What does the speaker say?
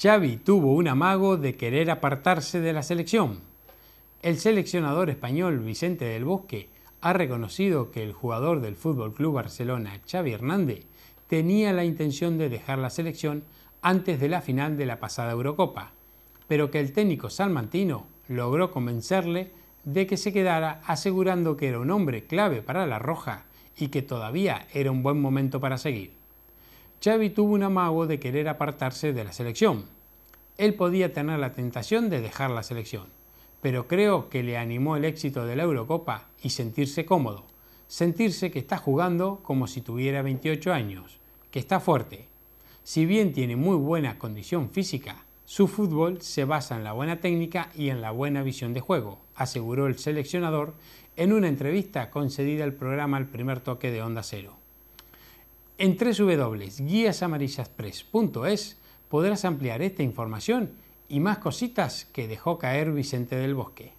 Xavi tuvo un amago de querer apartarse de la selección. El seleccionador español Vicente del Bosque ha reconocido que el jugador del Fútbol Club Barcelona, Xavi Hernández, tenía la intención de dejar la selección antes de la final de la pasada Eurocopa, pero que el técnico salmantino logró convencerle de que se quedara asegurando que era un hombre clave para la Roja y que todavía era un buen momento para seguir. Xavi tuvo un amago de querer apartarse de la selección. Él podía tener la tentación de dejar la selección, pero creo que le animó el éxito de la Eurocopa y sentirse cómodo, sentirse que está jugando como si tuviera 28 años, que está fuerte. Si bien tiene muy buena condición física, su fútbol se basa en la buena técnica y en la buena visión de juego, aseguró el seleccionador en una entrevista concedida al programa El primer toque de Onda Cero. En www.guiasamarillaspress.es podrás ampliar esta información y más cositas que dejó caer Vicente del Bosque.